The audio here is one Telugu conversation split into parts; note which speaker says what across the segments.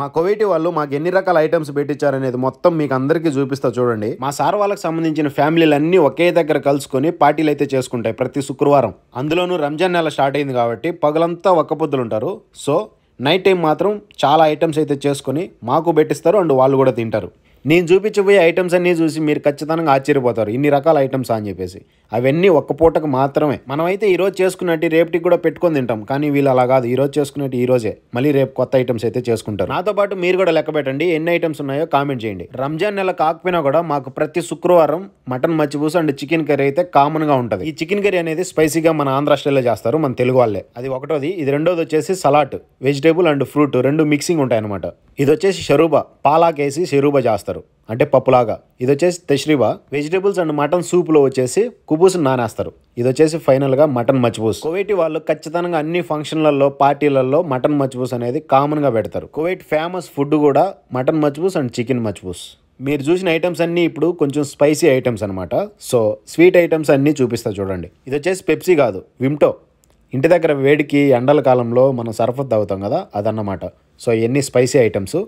Speaker 1: మా కొవేటి వాళ్ళు మాకు ఎన్ని రకాల ఐటమ్స్ పెట్టించారనేది మొత్తం మీకు అందరికీ చూపిస్తా చూడండి మా సార్ వాళ్ళకి సంబంధించిన ఫ్యామిలీలన్నీ ఒకే దగ్గర కలుసుకొని పార్టీలు అయితే చేసుకుంటాయి ప్రతి శుక్రవారం అందులోనూ రంజాన్ నెల స్టార్ట్ అయింది కాబట్టి పగలంతా ఒక్కపొద్దులు ఉంటారు సో నైట్ టైం మాత్రం చాలా ఐటమ్స్ అయితే చేసుకొని మాకు పెట్టిస్తారు అండ్ వాళ్ళు కూడా తింటారు నేను చూపించబోయే ఐటమ్స్ అన్నీ చూసి మీరు ఖచ్చితంగా ఆశ్చర్యపోతారు ఇన్ని రకాల ఐటమ్స్ అని చెప్పేసి అవన్నీ ఒక్క పూటకు మాత్రమే మనమైతే ఈరోజు చేసుకున్నట్టు రేపటికి కూడా పెట్టుకొని తింటాం కానీ వీళ్ళు అలా కాదు ఈరోజు చేసుకున్నట్టు ఈరోజే మళ్ళీ రేపు కొత్త ఐటమ్స్ అయితే చేసుకుంటారు నాతో పాటు మీరు కూడా లెక్క పెట్టండి ఎన్ని ఐటమ్స్ ఉన్నాయో కామెంట్ చేయండి రంజాన్ నెల కాకపోయినా కూడా మాకు ప్రతి శుక్రవారం మటన్ మచ్చిపూస అండ్ చికెన్ కర్రీ అయితే కామన్గా ఉంటుంది ఈ చికెన్ కర్రీ అనేది స్పైసీగా మన ఆంధ్ర స్టైల్లో చేస్తారు మన తెలుగు వాళ్ళే అది ఒకటోది ఇది రెండోది వచ్చేసి సలాడ్ వెజిటేబుల్ అండ్ ఫ్రూట్ రెండు మిక్సింగ్ ఉంటాయి అనమాట ఇది వచ్చేసి షరూబా పాలాకేసి షరూబా చేస్తారు అంటే పప్పులాగా ఇది వచ్చేసి తెష్రీబా వెజిటేబుల్స్ అండ్ మటన్ సూప్లో వచ్చేసి కుబూస్ నానేస్తారు ఇది వచ్చేసి ఫైనల్గా మటన్ మచ్చిపూస్ కువైట్ వాళ్ళు ఖచ్చితంగా అన్ని ఫంక్షన్లలో పార్టీలలో మటన్ మచ్చిపూస్ అనేది కామన్గా పెడతారు కువైట్ ఫేమస్ ఫుడ్ కూడా మటన్ మచ్చిపూస్ అండ్ చికెన్ మచ్చిపూస్ మీరు చూసిన ఐటమ్స్ అన్నీ ఇప్పుడు కొంచెం స్పైసీ ఐటమ్స్ అనమాట సో స్వీట్ ఐటమ్స్ అన్నీ చూపిస్తా చూడండి ఇది వచ్చేసి పెప్సీ కాదు విమ్టో ఇంటి దగ్గర వేడికి ఎండల కాలంలో మనం సరఫత్ తాగుతాం కదా అదన్నమాట సో ఎన్ని స్పైసీ ఐటమ్స్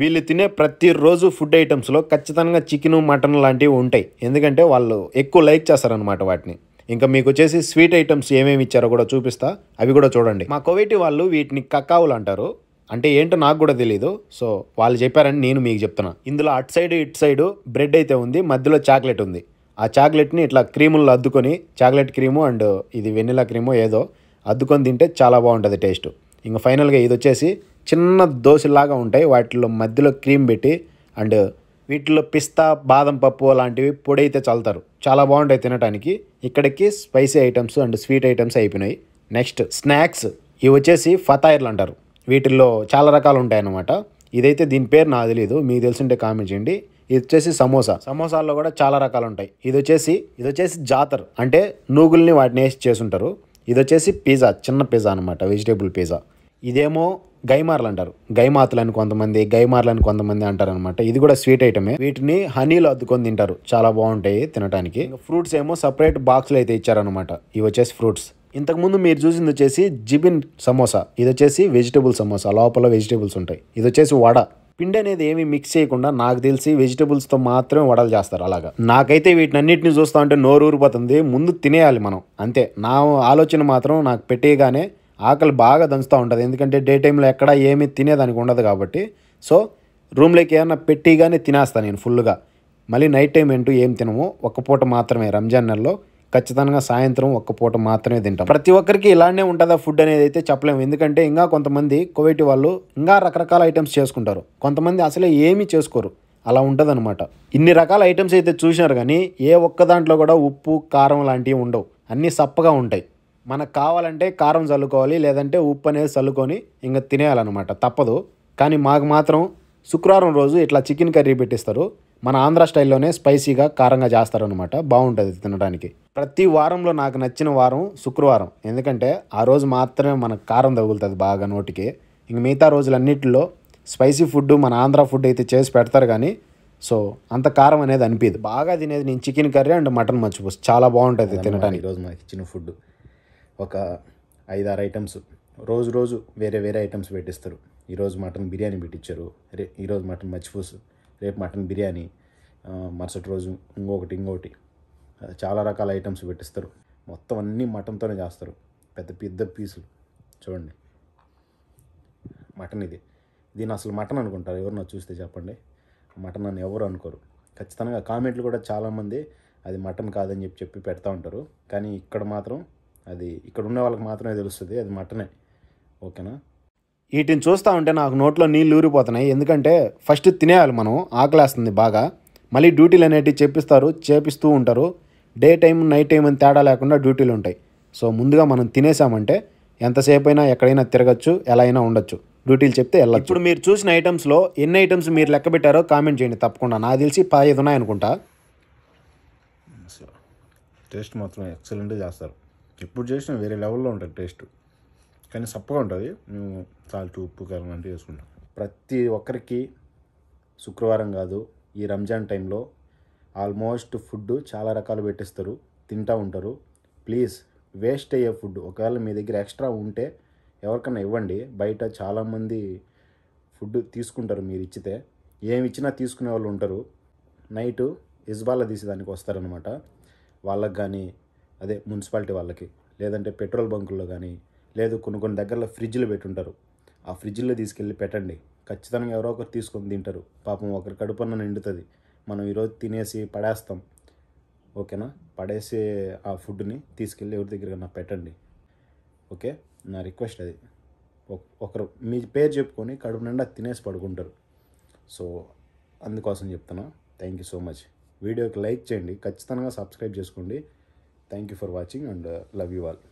Speaker 1: వీళ్ళు తినే ప్రతిరోజు ఫుడ్ ఐటమ్స్లో ఖచ్చితంగా చికెన్ మటన్ లాంటివి ఉంటాయి ఎందుకంటే వాళ్ళు ఎక్కువ లైక్ చేస్తారనమాట వాటిని ఇంకా మీకు వచ్చేసి స్వీట్ ఐటమ్స్ ఏమేమి ఇచ్చారో కూడా చూపిస్తా అవి కూడా చూడండి మా కోవేటి వాళ్ళు వీటిని కక్కావులు అంటారు అంటే ఏంటో నాకు కూడా తెలియదు సో వాళ్ళు చెప్పారని నేను మీకు చెప్తున్నా ఇందులో అటు సైడ్ ఇటు సైడ్ బ్రెడ్ అయితే ఉంది మధ్యలో చాక్లెట్ ఉంది ఆ చాక్లెట్ని ఇట్లా క్రీముల్లో అద్దుకొని చాక్లెట్ క్రీము అండ్ ఇది వెనిలా క్రీము ఏదో అద్దుకొని తింటే చాలా బాగుంటుంది టేస్ట్ ఇంకా ఫైనల్గా ఇది వచ్చేసి చిన్న దోశలాగా ఉంటాయి వాటిలో మధ్యలో క్రీమ్ పెట్టి అండ్ వీటిలో పిస్తా బాదం పప్పు అలాంటివి పొడి అయితే చల్లుతారు చాలా బాగుంటాయి తినడానికి ఇక్కడికి spicy items and sweet items అయిపోయినాయి నెక్స్ట్ స్నాక్స్ ఇవి వచ్చేసి ఫతాయిర్లు అంటారు వీటిల్లో చాలా రకాలు ఉంటాయన్నమాట ఇదైతే దీని పేరు నాకు తెలియదు మీకు తెలిసింటే కామెంట్ చేయండి ఇది వచ్చేసి సమోసా సమోసాల్లో కూడా చాలా రకాలు ఉంటాయి ఇది వచ్చేసి ఇది వచ్చేసి జాతర్ అంటే నూగుల్ని వాటిని వేసి చేసుంటారు ఇది వచ్చేసి పిజ్జా చిన్న పిజ్జా అనమాట వెజిటేబుల్ పిజ్జా ఇదేమో గైమార్లు అంటారు గైమాతలు అని కొంతమంది గైమార్లు అని కొంతమంది అంటారు అనమాట ఇది కూడా స్వీట్ ఐటమే వీటిని హనీలో అద్దుకొని తింటారు చాలా బాగుంటాయి తినడానికి ఫ్రూట్స్ ఏమో సపరేట్ బాక్స్లు అయితే ఇచ్చారనమాట ఇవి వచ్చేసి ఫ్రూట్స్ ఇంతకుముందు మీరు చూసింది వచ్చేసి జిబిన్ సమోసా ఇది వచ్చేసి వెజిటేబుల్ సమోసా లోపల వెజిటేబుల్స్ ఉంటాయి ఇది వచ్చేసి వడ పిండి అనేది ఏమి మిక్స్ చేయకుండా నాకు తెలిసి వెజిటబుల్స్తో మాత్రమే వడలు చేస్తారు అలాగా నాకైతే వీటిని అన్నింటిని చూస్తూ ఉంటే నోరు ఊరిపోతుంది ముందు తినేయాలి మనం అంతే నా ఆలోచన మాత్రం నాకు పెట్టేయగానే ఆకలి బాగా దంచుతూ ఉంటుంది ఎందుకంటే డే టైంలో ఎక్కడ ఏమి తినేదానికి ఉండదు కాబట్టి సో రూమ్లోకి ఏమన్నా పెట్టిగానే తినేస్తాను నేను ఫుల్గా మళ్ళీ నైట్ టైం ఏంటూ ఏం తినము ఒక్క పూట మాత్రమే రంజాన్ నెలలో ఖచ్చితంగా సాయంత్రం ఒక్క పూట మాత్రమే తింటాం ప్రతి ఒక్కరికి ఇలానే ఉంటుందా ఫుడ్ అనేది అయితే చెప్పలేము ఎందుకంటే ఇంకా కొంతమంది కోవిడ్ వాళ్ళు ఇంకా రకరకాల ఐటమ్స్ చేసుకుంటారు కొంతమంది అసలే ఏమీ చేసుకోరు అలా ఉంటుందన్నమాట ఇన్ని రకాల ఐటమ్స్ అయితే చూసినారు కానీ ఏ ఒక్క దాంట్లో కూడా ఉప్పు కారం లాంటివి ఉండవు అన్నీ సప్పగా ఉంటాయి మనకు కావాలంటే కారం చల్లుకోవాలి లేదంటే ఉప్పు అనేది చల్లుకొని ఇంకా తినేయాలన్నమాట తప్పదు కానీ మాకు మాత్రం శుక్రవారం రోజు ఇట్లా చికెన్ కర్రీ పెట్టిస్తారు మన ఆంధ్ర స్టైల్లోనే స్పైసీగా కారంగా చేస్తారనమాట బాగుంటుంది తినడానికి ప్రతి వారంలో నాకు నచ్చిన వారం శుక్రవారం ఎందుకంటే ఆ రోజు మాత్రమే మనకు కారం తగులుతుంది బాగా నోటికి ఇంక మిగతా రోజులన్నింటిలో స్పైసీ ఫుడ్ మన ఆంధ్ర ఫుడ్ అయితే చేసి పెడతారు కానీ సో అంత కారం అనేది అనిపించదు బాగా తినేది నేను చికెన్ కర్రీ అండ్ మటన్ మర్చిపోస్ చాలా బాగుంటుంది తినడానికి ఈరోజు మనకి ఇచ్చిన ఫుడ్ ఒక ఐదారు ఐటమ్స్ రోజు రోజు వేరే వేరే ఐటమ్స్ పెట్టిస్తారు ఈరోజు మటన్ బిర్యానీ పెట్టించారు రే ఈరోజు మటన్ మర్చిపోస్ రేపు మటన్ బిర్యానీ మరుసటి రోజు ఇంకొకటి ఇంకొకటి చాలా రకాల ఐటమ్స్ పెట్టిస్తారు మొత్తం అన్నీ మటన్తోనే చేస్తారు పెద్ద పెద్ద పీసులు చూడండి మటన్ ఇది దీని అసలు మటన్ అనుకుంటారు ఎవరు నాకు చూస్తే చెప్పండి మటన్ అని ఎవరు అనుకోరు ఖచ్చితంగా కామెంట్లు కూడా చాలామంది అది మటన్ కాదని చెప్పి చెప్పి పెడతా ఉంటారు కానీ ఇక్కడ మాత్రం అది ఇక్కడ ఉండే వాళ్ళకి మాత్రమే తెలుస్తుంది అది మటనే ఓకేనా వీటిని చూస్తూ ఉంటే నాకు నోట్లో నీళ్ళు ఊరిపోతున్నాయి ఎందుకంటే ఫస్ట్ తినేయాలి మనం ఆకలేస్తుంది బాగా మళ్ళీ డ్యూటీలు అనేటివి చేపిస్తారు చేపిస్తూ ఉంటారు డే టైం నైట్ టైం అని తేడా లేకుండా డ్యూటీలు ఉంటాయి సో ముందుగా మనం తినేసామంటే ఎంతసేపు అయినా ఎక్కడైనా తిరగచ్చు ఎలా అయినా ఉండొచ్చు డ్యూటీలు చెప్తే వెళ్ళచ్చు ఇప్పుడు మీరు చూసిన ఐటమ్స్లో ఎన్ని ఐటమ్స్ మీరు లెక్క పెట్టారో కామెంట్ చేయండి తప్పకుండా నాకు తెలిసి పదహైదు ఉన్నాయనుకుంటా టేస్ట్ మాత్రం ఎక్సలెంట్ చేస్తారు ఎప్పుడు చేసినా వేరే లెవెల్లో ఉంటుంది టేస్ట్ కానీ సప్పగా ఉంటుంది మేము సాల్ట్ ఉప్పు కారం అంటే చేసుకుంటాం ప్రతి ఒక్కరికి శుక్రవారం కాదు ఈ రంజాన్ టైంలో ఆల్మోస్ట్ ఫుడ్ చాలా రకాలు పెట్టిస్తారు తింటూ ఉంటారు ప్లీజ్ వేస్ట్ అయ్యే ఫుడ్ ఒకవేళ మీ దగ్గర ఎక్స్ట్రా ఉంటే ఎవరికైనా ఇవ్వండి బయట చాలామంది ఫుడ్ తీసుకుంటారు మీరు ఇచ్చితే ఏమి ఇచ్చినా తీసుకునే వాళ్ళు ఉంటారు నైటు ఇజ్బాల్లో తీసేదానికి వస్తారనమాట వాళ్ళకి కానీ అదే మున్సిపాలిటీ వాళ్ళకి లేదంటే పెట్రోల్ బంకుల్లో కానీ లేదు కొన్ని కొన్ని దగ్గరలో ఫ్రిడ్జ్లు పెట్టుంటారు ఆ ఫ్రిడ్జ్లో తీసుకెళ్ళి పెట్టండి ఖచ్చితంగా ఎవరో ఒకరు తీసుకొని తింటారు పాపం ఒకరి కడుపున నిండుతుంది మనం ఈరోజు తినేసి పడేస్తాం ఓకేనా పడేసే ఆ ఫుడ్ని తీసుకెళ్ళి ఎవరి దగ్గర పెట్టండి ఓకే నా రిక్వెస్ట్ అది ఒకరు మీ పేరు చెప్పుకొని కడుపు నిండా తినేసి పడుకుంటారు సో అందుకోసం చెప్తున్నా థ్యాంక్ యూ సో మచ్ వీడియోకి లైక్ చేయండి ఖచ్చితంగా సబ్స్క్రైబ్ చేసుకోండి thank you for watching and love you all